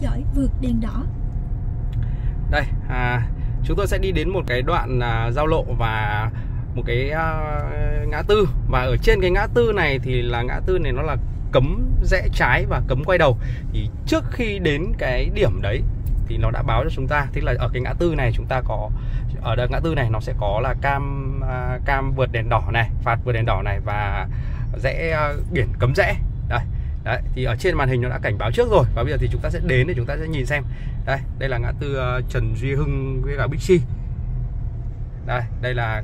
dõi vượt đèn đỏ đây à, chúng tôi sẽ đi đến một cái đoạn à, giao lộ và một cái à, ngã tư và ở trên cái ngã tư này thì là ngã tư này nó là cấm rẽ trái và cấm quay đầu thì trước khi đến cái điểm đấy thì nó đã báo cho chúng ta tức là ở cái ngã tư này chúng ta có ở đợt ngã tư này nó sẽ có là cam à, cam vượt đèn đỏ này phạt vượt đèn đỏ này và rẽ à, biển cấm rẽ đây đấy thì ở trên màn hình nó đã cảnh báo trước rồi và bây giờ thì chúng ta sẽ đến để chúng ta sẽ nhìn xem đây đây là ngã tư ờ, Trần Duy Hưng với cả Bixi đây đây là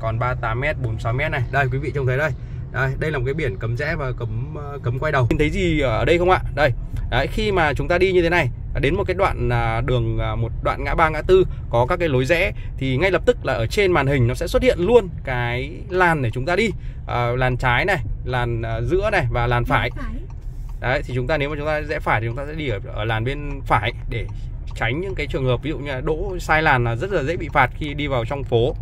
còn 38m 46m này đây quý vị trông thấy đây đây đây là một cái biển cấm rẽ và cấm ờ, cấm quay đầu. Nhìn thấy gì ở đây không ạ? Đây. Đấy, khi mà chúng ta đi như thế này đến một cái đoạn à, đường à, một đoạn ngã ba ngã tư có các cái lối rẽ thì ngay lập tức là ở trên màn hình nó sẽ xuất hiện luôn cái làn để chúng ta đi. À, làn trái này, làn à, giữa này và làn phải đấy thì chúng ta nếu mà chúng ta rẽ phải thì chúng ta sẽ đi ở, ở làn bên phải để tránh những cái trường hợp ví dụ như là đỗ sai làn là rất là dễ bị phạt khi đi vào trong phố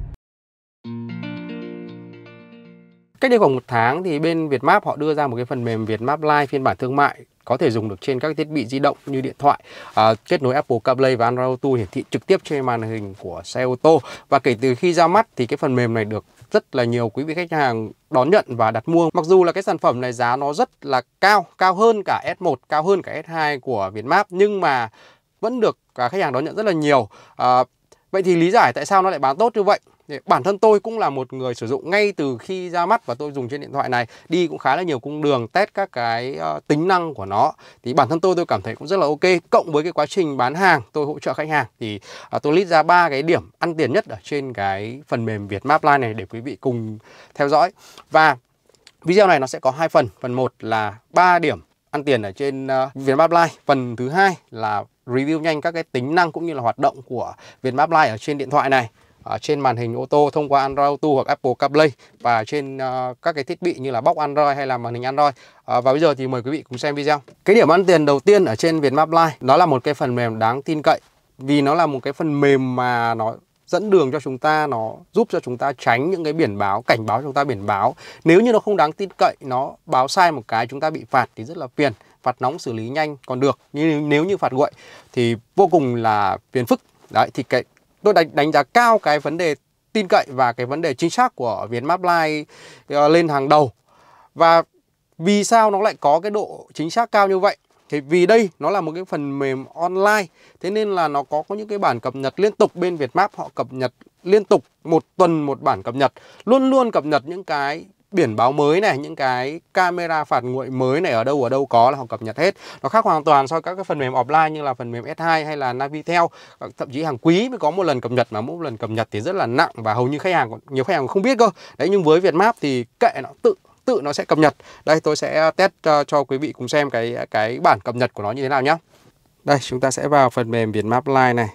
Cách đây khoảng một tháng thì bên Vietmap họ đưa ra một cái phần mềm Vietmap Live phiên bản thương mại có thể dùng được trên các thiết bị di động như điện thoại à, kết nối Apple CarPlay và Android Auto hiển thị trực tiếp trên màn hình của xe ô tô và kể từ khi ra mắt thì cái phần mềm này được rất là nhiều quý vị khách hàng đón nhận và đặt mua mặc dù là cái sản phẩm này giá nó rất là cao cao hơn cả S1 cao hơn cả S2 của Vietmap nhưng mà vẫn được à, khách hàng đón nhận rất là nhiều à, vậy thì lý giải tại sao nó lại bán tốt như vậy Bản thân tôi cũng là một người sử dụng ngay từ khi ra mắt và tôi dùng trên điện thoại này đi cũng khá là nhiều cung đường test các cái uh, tính năng của nó. Thì bản thân tôi tôi cảm thấy cũng rất là ok. Cộng với cái quá trình bán hàng tôi hỗ trợ khách hàng thì uh, tôi list ra ba cái điểm ăn tiền nhất ở trên cái phần mềm Việt Map Line này để quý vị cùng theo dõi. Và video này nó sẽ có hai phần. Phần một là ba điểm ăn tiền ở trên uh, Map Line Phần thứ hai là review nhanh các cái tính năng cũng như là hoạt động của Việt Map Line ở trên điện thoại này trên màn hình ô tô thông qua Android Auto hoặc Apple CarPlay và trên ờ, các cái thiết bị như là box Android hay là màn hình Android. Ờ, và bây giờ thì mời quý vị cùng xem video. Cái điểm ăn tiền đầu tiên ở trên Vietmaplite đó là một cái phần mềm đáng tin cậy vì nó là một cái phần mềm mà nó dẫn đường cho chúng ta nó giúp cho chúng ta tránh những cái biển báo cảnh báo chúng ta biển báo nếu như nó không đáng tin cậy nó báo sai một cái chúng ta bị phạt thì rất là phiền phạt nóng xử lý nhanh còn được nhưng nếu như phạt nguội thì vô cùng là phiền phức đấy thì cái tôi đánh đánh giá cao cái vấn đề tin cậy và cái vấn đề chính xác của Vietmapline ờ, lên hàng đầu. Và vì sao nó lại có cái độ chính xác cao như vậy? Thì vì đây nó là một cái phần mềm online Thế nên là nó có, có những cái bản cập nhật liên tục Bên Vietmap họ cập nhật liên tục Một tuần một bản cập nhật Luôn luôn cập nhật những cái biển báo mới này những cái camera phạt nguội mới này ở đâu ở đâu có là họ cập nhật hết nó khác hoàn toàn so với các cái phần mềm offline như là phần mềm S2 hay là Navitel thậm chí hàng quý mới có một lần cập nhật mà mỗi lần cập nhật thì rất là nặng và hầu như khách hàng nhiều khách hàng không biết cơ đấy nhưng với Vietmap thì kệ nó tự tự nó sẽ cập nhật đây tôi sẽ ờ, test cho, ờ, cho quý vị cùng xem cái cái bản cập nhật của nó như thế nào nhé đây chúng ta sẽ vào phần mềm Vietmap Live này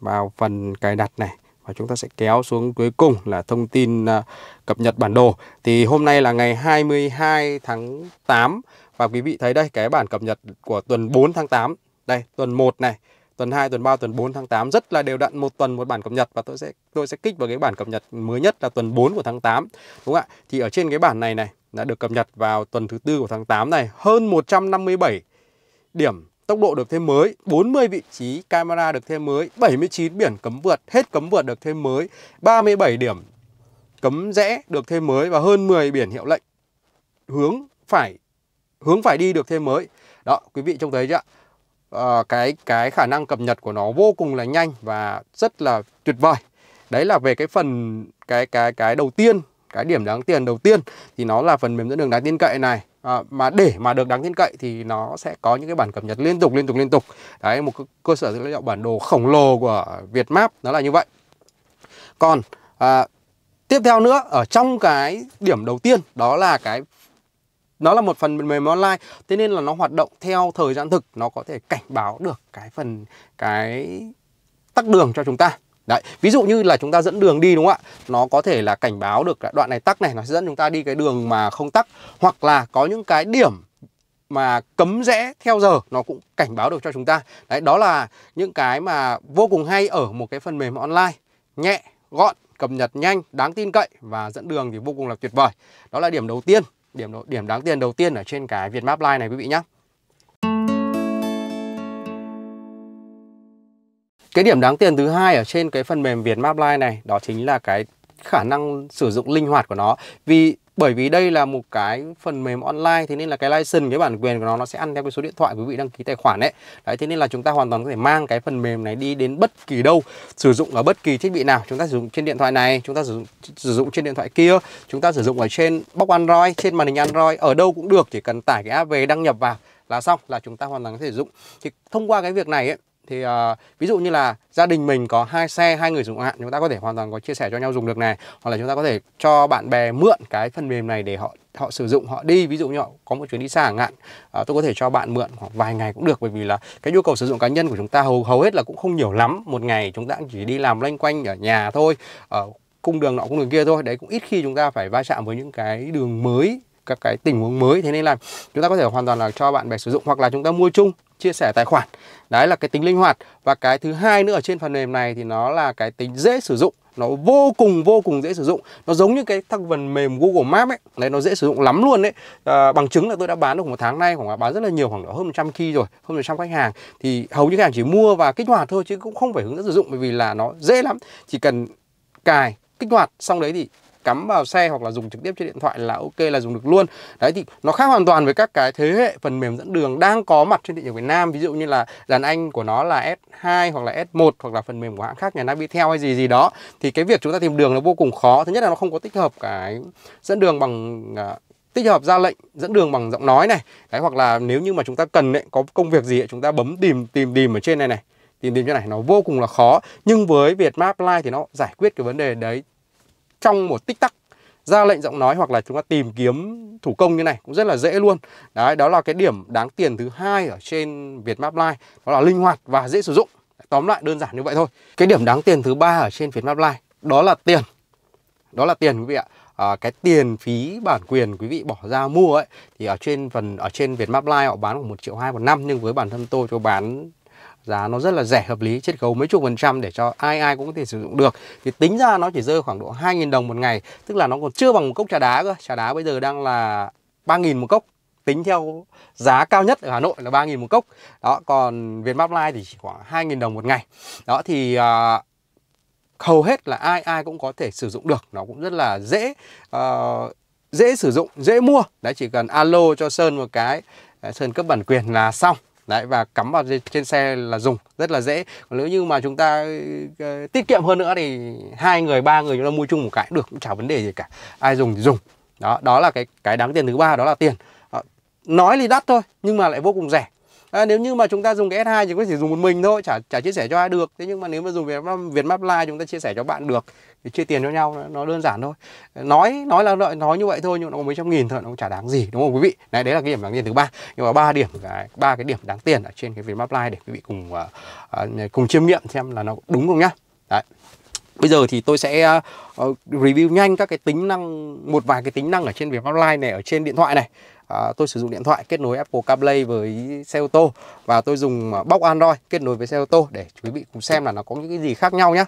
vào phần cài đặt này và chúng ta sẽ kéo xuống cuối cùng là thông tin à, cập nhật bản đồ. Thì hôm nay là ngày 22 tháng 8 và quý vị thấy đây cái bản cập nhật của tuần 4 tháng 8. Đây, tuần 1 này, tuần 2, tuần 3, tuần 4 tháng 8 rất là đều đặn một tuần một bản cập nhật và tôi sẽ tôi sẽ kích vào cái bản cập nhật mới nhất là tuần 4 của tháng 8. Đúng không ạ? Thì ở trên cái bản này này đã được cập nhật vào tuần thứ tư của tháng 8 này hơn 157 điểm tốc độ được thêm mới, 40 vị trí camera được thêm mới, 79 biển cấm vượt, hết cấm vượt được thêm mới, 37 điểm cấm rẽ được thêm mới và hơn 10 biển hiệu lệnh hướng phải hướng phải đi được thêm mới. Đó, quý vị trông thấy chưa ạ? À, cái cái khả năng cập nhật của nó vô cùng là nhanh và rất là tuyệt vời. Đấy là về cái phần cái cái cái đầu tiên, cái điểm đáng tiền đầu tiên thì nó là phần mềm dẫn đường đáng tin cậy này à, mà để mà được đáng tin cậy thì nó sẽ có những cái bản cập nhật liên tục liên tục liên tục đấy một cơ sở dữ liệu bản đồ khổng lồ của Việt Map nó là như vậy còn à, tiếp theo nữa ở trong cái điểm đầu tiên đó là cái nó là một phần mềm online thế nên là nó hoạt động theo thời gian thực nó có thể cảnh báo được cái phần cái tắc đường cho chúng ta Đấy, ví dụ như là chúng ta dẫn đường đi đúng không ạ? Nó có thể là cảnh báo được đoạn này tắc này, nó sẽ dẫn chúng ta đi cái đường mà không tắc hoặc là có những cái điểm mà cấm rẽ theo giờ nó cũng cảnh báo được cho chúng ta. Đấy, đó là những cái mà vô cùng hay ở một cái phần mềm online nhẹ, gọn, cập nhật nhanh, đáng tin cậy và dẫn đường thì vô cùng là tuyệt vời. Đó là điểm đầu tiên, điểm điểm đáng tiền đầu tiên ở trên cái Vietmap Line này quý vị nhé. Cái điểm đáng tiền thứ hai ở trên cái phần mềm Việt Map Line này đó chính là cái khả năng sử dụng linh hoạt của nó. Vì bởi vì đây là một cái phần mềm online thế nên là cái license cái bản quyền của nó nó sẽ ăn theo cái số điện thoại quý vị đăng ký tài khoản ấy. Đấy thế nên là chúng ta hoàn toàn có thể mang cái phần mềm này đi đến bất kỳ đâu, sử dụng ở bất kỳ thiết bị nào. Chúng ta sử dụng trên điện thoại này, chúng ta sử dụng sử dụng trên điện thoại kia, chúng ta sử dụng ở trên box Android, trên màn hình Android ở đâu cũng được, chỉ cần tải cái app về đăng nhập vào là xong là chúng ta hoàn toàn có thể sử dụng. Thì thông qua cái việc này ấy thì uh, ví dụ như là gia đình mình có hai xe hai người dùng hạn chúng ta có thể hoàn toàn có chia sẻ cho nhau dùng được này hoặc là chúng ta có thể cho bạn bè mượn cái phần mềm này để họ họ sử dụng họ đi ví dụ như họ có một chuyến đi xa hạn à, tôi có thể cho bạn mượn khoảng vài ngày cũng được bởi vì là cái nhu cầu sử dụng cá nhân của chúng ta hầu hầu hết là cũng không nhiều lắm một ngày chúng ta chỉ đi làm loanh quanh ở nhà thôi ở cung đường nọ cung đường kia thôi đấy cũng ít khi chúng ta phải va chạm với những cái đường mới các cái tình huống mới thế nên là chúng ta có thể hoàn toàn là cho bạn bè sử dụng hoặc là chúng ta mua chung chia sẻ tài khoản đấy là cái tính linh hoạt và cái thứ hai nữa ở trên phần mềm này thì nó là cái tính dễ sử dụng nó vô cùng vô cùng dễ sử dụng nó giống như cái thằng phần mềm Google Maps ấy đấy nó dễ sử dụng lắm luôn đấy à, bằng chứng là tôi đã bán được một tháng nay khoảng bán rất là nhiều khoảng hơn 100 khi rồi hơn 100 khách hàng thì hầu như khách hàng chỉ mua và kích hoạt thôi chứ cũng không phải hướng dẫn sử dụng bởi vì là nó dễ lắm chỉ cần cài kích hoạt xong đấy thì cắm vào xe hoặc là dùng trực tiếp trên điện thoại là ok là dùng được luôn đấy thì nó khác hoàn toàn với các cái thế hệ phần mềm dẫn đường đang có mặt trên thị trường Việt Nam ví dụ như là dàn anh của nó là S2 hoặc là S1 hoặc là phần mềm của hãng khác nhà Navitel hay gì gì đó thì cái việc chúng ta tìm đường nó vô cùng khó thứ nhất là nó không có tích hợp cái dẫn đường bằng à, tích hợp ra lệnh dẫn đường bằng giọng nói này đấy hoặc là nếu như mà chúng ta cần ấy, có công việc gì ấy, chúng ta bấm tìm tìm tìm ở trên này này tìm tìm trên này nó vô cùng là khó nhưng với Việt Map Live thì nó giải quyết cái vấn đề đấy trong một tích tắc ra lệnh giọng nói hoặc là chúng ta tìm kiếm thủ công như này cũng rất là dễ luôn đấy đó là cái điểm đáng tiền thứ hai ở trên Vietmap Live đó là linh hoạt và dễ sử dụng tóm lại đơn giản như vậy thôi cái điểm đáng tiền thứ ba ở trên Vietmap Live đó là tiền đó là tiền quý vị ạ à, cái tiền phí bản quyền quý vị bỏ ra mua ấy thì ở trên phần ở trên Vietmap Live họ bán khoảng một triệu hai một năm nhưng với bản thân tôi tôi bán giá nó rất là rẻ hợp lý chiết khấu mấy chục phần trăm để cho ai ai cũng có thể sử dụng được thì tính ra nó chỉ rơi khoảng độ 2.000 đồng một ngày tức là nó còn chưa bằng một cốc trà đá cơ trà đá bây giờ đang là 3.000 một cốc tính theo giá cao nhất ở Hà Nội là 3.000 một cốc đó còn Việt Line thì chỉ khoảng 2.000 đồng một ngày đó thì uh, hầu hết là ai ai cũng có thể sử dụng được nó cũng rất là dễ uh, dễ sử dụng dễ mua đấy chỉ cần alo cho Sơn một cái à, Sơn cấp bản quyền là xong Đấy, và cắm vào trên xe là dùng rất là dễ còn nếu như mà chúng ta uh, tiết kiệm hơn nữa thì hai người ba người chúng ta mua chung một cái được cũng chả vấn đề gì cả ai dùng thì dùng đó đó là cái cái đáng tiền thứ ba đó là tiền ờ, nói thì đắt thôi nhưng mà lại vô cùng rẻ à, nếu như mà chúng ta dùng cái S2 thì có thể dùng một mình thôi chả chả chia sẻ cho ai được thế nhưng mà nếu mà dùng việt Vietmap Live chúng ta chia sẻ cho bạn được thì chia tiền cho nhau nó, đơn giản thôi nói nói là lợi nói như vậy thôi nhưng nó có mấy trăm nghìn thôi nó cũng chả đáng gì đúng không quý vị đấy đấy là cái điểm đáng tiền thứ ba nhưng mà ba điểm cái ba cái điểm đáng tiền ở trên cái Vietmap Live để quý vị cùng uh, cùng chiêm nghiệm xem là nó đúng không nhá đấy Bây giờ thì tôi sẽ uh, review nhanh các cái tính năng một vài cái tính năng ở trên Vietmap Live này ở trên điện thoại này à, tôi sử dụng điện thoại kết nối Apple CarPlay với xe ô tô và tôi dùng à, bóc Android kết nối với xe ô tô để quý vị cùng xem là nó có những cái gì khác nhau nhé.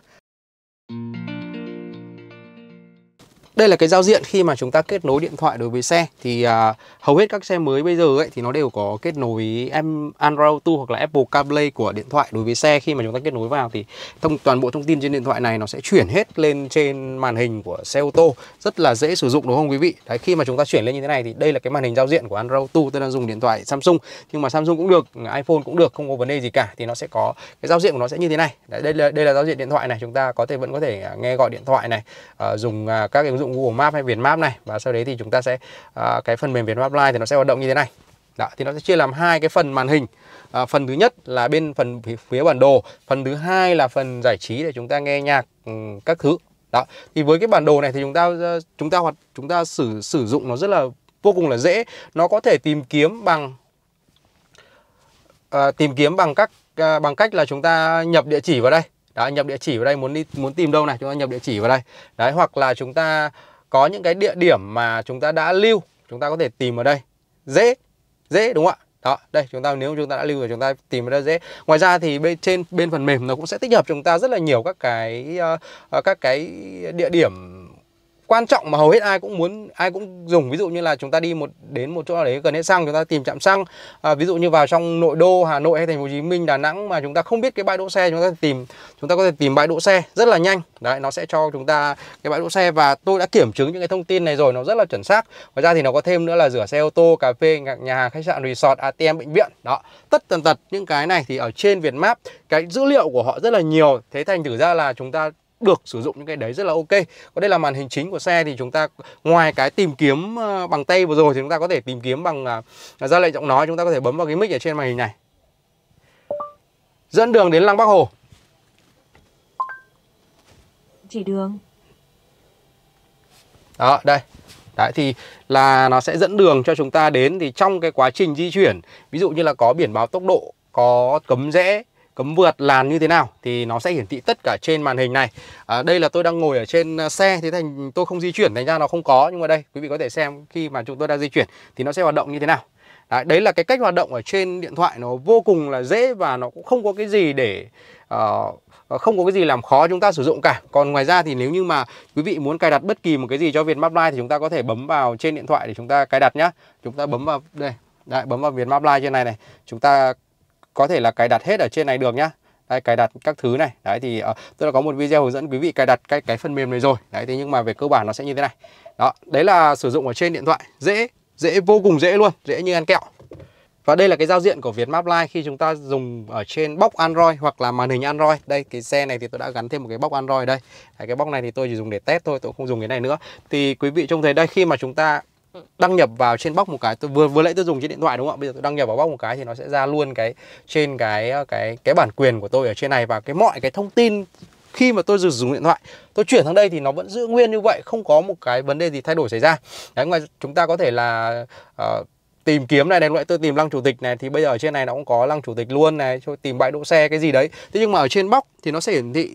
Đây là cái giao diện khi mà chúng ta kết nối điện thoại đối với xe thì à, hầu hết các xe mới bây giờ ấy thì nó đều có kết nối em Android Auto hoặc là Apple CarPlay của điện thoại đối với xe khi mà chúng ta kết nối vào thì thông toàn bộ thông tin trên điện thoại này nó sẽ chuyển hết lên trên màn hình của xe ô tô rất là dễ sử dụng đúng không quý vị? Đấy khi mà chúng ta chuyển lên như thế này thì đây là cái màn hình giao diện của Android Auto tôi đang dùng điện thoại Samsung nhưng mà Samsung cũng được, iPhone cũng được không có vấn đề gì cả thì nó sẽ có cái giao diện của nó sẽ như thế này. Đấy đây là đây là giao diện điện thoại này chúng ta có thể vẫn có thể à, nghe gọi điện thoại này, à, dùng à, các ứng dụng Google Map hay Việt Map này và sau đấy thì chúng ta sẽ à, cái phần mềm Việt Map Live thì nó sẽ hoạt động như thế này đó, thì nó sẽ chia làm hai cái phần màn hình à, phần thứ nhất là bên phần phía bản đồ phần thứ hai là phần giải trí để chúng ta nghe nhạc ừ, các thứ đó thì với cái bản đồ này thì chúng ta ờ, chúng ta hoặc chúng ta sử sử dụng nó rất là vô cùng là dễ nó có thể tìm kiếm bằng à, tìm kiếm bằng các à, bằng cách là chúng ta nhập địa chỉ vào đây đó, nhập địa chỉ vào đây muốn đi muốn tìm đâu này chúng ta nhập địa chỉ vào đây. Đấy hoặc là chúng ta có những cái địa điểm mà chúng ta đã lưu, chúng ta có thể tìm ở đây. Dễ. Dễ đúng không ạ? Đó, đây chúng ta nếu chúng ta đã lưu rồi chúng ta tìm đây dễ. Ngoài ra thì bên trên bên phần mềm nó cũng sẽ tích hợp chúng ta rất là nhiều các cái uh, các cái địa điểm quan trọng mà hầu hết ai cũng muốn ai cũng dùng ví dụ như là chúng ta đi một đến một chỗ nào đấy gần hết xăng chúng ta tìm trạm xăng à, ví dụ như vào trong nội đô Hà Nội hay Thành phố Hồ Chí Minh Đà Nẵng mà chúng ta không biết cái bãi đỗ xe chúng ta tìm chúng ta có thể tìm bãi đỗ xe rất là nhanh đấy nó sẽ cho chúng ta cái bãi đỗ xe và tôi đã kiểm chứng những cái thông tin này rồi nó rất là chuẩn xác ngoài ra thì nó có thêm nữa là rửa xe ô tô cà phê nhà hàng khách sạn resort ATM bệnh viện đó tất tần tật những cái này thì ở trên Việt Map cái dữ liệu của họ rất là nhiều thế thành thử ra là chúng ta được sử dụng những cái đấy rất là ok Còn đây là màn hình chính của xe thì chúng ta ngoài cái tìm kiếm ờ, bằng tay vừa rồi thì chúng ta có thể tìm kiếm bằng ờ, ra lệnh giọng nói chúng ta có thể bấm vào cái mic ở trên màn hình này Dẫn đường đến Lăng Bắc Hồ Chỉ đường Đó đây Đấy thì là nó sẽ dẫn đường cho chúng ta đến thì trong cái quá trình di chuyển ví dụ như là có biển báo tốc độ, có cấm rẽ cấm vượt làn như thế nào thì nó sẽ hiển thị tất cả trên màn hình này à, đây là tôi đang ngồi ở trên à, xe thế thành tôi không di chuyển thành ra nó không có nhưng mà đây quý vị có thể xem khi mà chúng tôi đang di chuyển thì nó sẽ hoạt động như thế nào Đấy, đấy là cái cách hoạt động ở trên điện thoại nó vô cùng là dễ và nó cũng không có cái gì để uh, không có cái gì làm khó chúng ta sử dụng cả. Còn ngoài ra thì nếu như mà quý vị muốn cài đặt bất kỳ một cái gì cho Vietmap Live thì chúng ta có thể bấm vào trên điện thoại để chúng ta cài đặt nhá. Chúng ta bấm vào đây, đấy, bấm vào Vietmap Live trên này này, chúng ta có thể là cài đặt hết ở trên này được nhá Đấy, cài đặt các thứ này đấy thì uh, tôi đã có một video hướng dẫn quý vị cài đặt cái cái phần mềm này rồi đấy thế nhưng mà về cơ bản nó sẽ như thế này đó đấy là sử dụng ở trên điện thoại dễ dễ vô cùng dễ luôn dễ như ăn kẹo và đây là cái giao diện của Vietmap Live khi chúng ta dùng ở trên bóc Android hoặc là màn hình Android. Đây cái xe này thì tôi đã gắn thêm một cái bóc Android đây. cái bóc này thì tôi chỉ dùng để test thôi, tôi không dùng cái này nữa. Thì quý vị trông thấy đây khi mà chúng ta đăng nhập vào trên bóc một cái tôi vừa vừa lấy tôi dùng trên điện thoại đúng không ạ bây giờ tôi đăng nhập vào bóc một cái thì nó sẽ ra luôn cái trên cái cái cái bản quyền của tôi ở trên này và cái mọi cái thông tin khi mà tôi dùng, dùng điện thoại tôi chuyển sang đây thì nó vẫn giữ nguyên như vậy không có một cái vấn đề gì thay đổi xảy ra đấy ngoài chúng ta có thể là uh, tìm kiếm này này loại tôi tìm lăng chủ tịch này thì bây giờ ở trên này nó cũng có lăng chủ tịch luôn này tôi tìm bãi đỗ xe cái gì đấy thế nhưng mà ở trên bóc thì nó sẽ hiển thị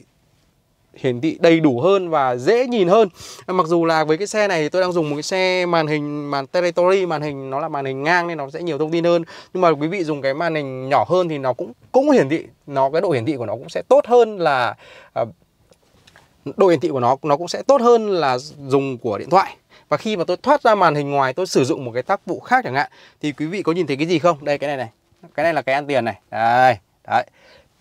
hiển thị đầy đủ hơn và dễ nhìn hơn mặc dù là với cái xe này thì tôi đang dùng một cái xe màn hình màn territory màn hình nó là màn hình ngang nên nó sẽ nhiều thông tin hơn nhưng mà quý vị dùng cái màn hình nhỏ hơn thì nó cũng cũng hiển thị nó cái độ hiển thị của nó cũng sẽ tốt hơn là à, độ hiển thị của nó nó cũng sẽ tốt hơn là dùng của điện thoại và khi mà tôi thoát ra màn hình ngoài tôi sử dụng một cái tác vụ khác chẳng hạn thì quý vị có nhìn thấy cái gì không đây cái này này cái này là cái ăn tiền này đây đấy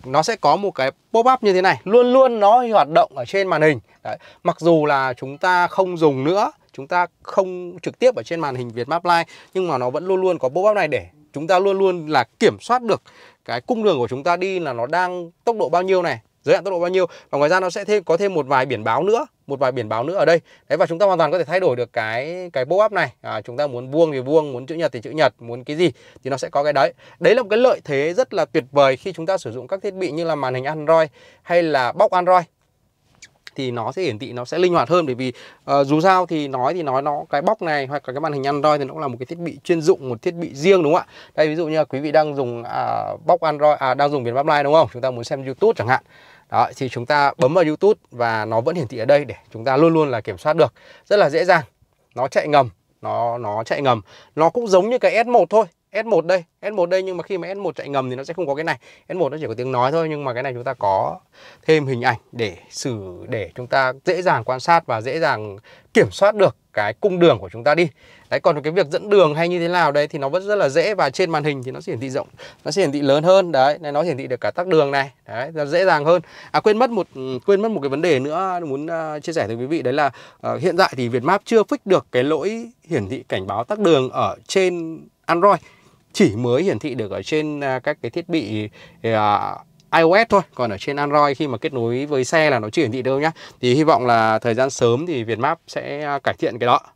nó sẽ có một cái pop-up như thế này luôn luôn nó hoạt động ở trên màn hình Đấy. mặc dù là chúng ta không dùng nữa chúng ta không trực tiếp ở trên màn hình Việt Map Live nhưng mà nó vẫn luôn luôn có pop-up này để chúng ta luôn luôn là kiểm soát được cái cung đường của chúng ta đi là nó đang tốc độ bao nhiêu này giới hạn tốc độ bao nhiêu và ngoài ra nó sẽ thêm có thêm một vài biển báo nữa một vài biển báo nữa ở đây đấy và chúng ta hoàn toàn có thể thay đổi được cái cái pop up này à, chúng ta muốn vuông thì vuông muốn chữ nhật thì chữ nhật muốn cái gì thì nó sẽ có cái đấy đấy là một cái lợi thế rất là tuyệt vời khi chúng ta sử dụng các thiết bị như là màn hình android hay là bóc android thì nó sẽ hiển thị nó sẽ linh hoạt hơn bởi vì uh, dù sao thì nói thì nói nó cái bóc này hoặc là cái màn hình Android thì nó cũng là một cái thiết bị chuyên dụng một thiết bị riêng đúng không ạ đây ví dụ như là quý vị đang dùng uh, box Android à, đang dùng Việt Online đúng không chúng ta muốn xem YouTube chẳng hạn đó thì chúng ta bấm vào YouTube và nó vẫn hiển thị ở đây để chúng ta luôn luôn là kiểm soát được rất là dễ dàng nó chạy ngầm nó nó chạy ngầm nó cũng giống như cái S1 thôi S1 đây S1 đây nhưng mà khi mà S1 chạy ngầm thì nó sẽ không có cái này S1 nó chỉ có tiếng nói thôi nhưng mà cái này chúng ta có thêm hình ảnh để xử để chúng ta dễ dàng quan sát và dễ dàng kiểm soát được cái cung đường của chúng ta đi đấy còn cái việc dẫn đường hay như thế nào đấy thì nó vẫn rất là dễ và trên màn hình thì nó sẽ hiển thị rộng nó sẽ hiển thị lớn hơn đấy này nó hiển thị được cả tắc đường này đấy nó dễ dàng hơn à quên mất một quên mất một cái vấn đề nữa muốn uh, chia sẻ với quý vị đấy là uh, hiện tại thì Việt Map chưa fix được cái lỗi hiển thị cảnh báo tắc đường ở trên Android chỉ mới hiển thị được ở trên à, các cái thiết bị à, iOS thôi còn ở trên Android khi mà kết nối với xe là nó chưa hiển thị đâu nhá thì hy vọng là thời gian sớm thì Vietmap sẽ à, cải thiện cái đó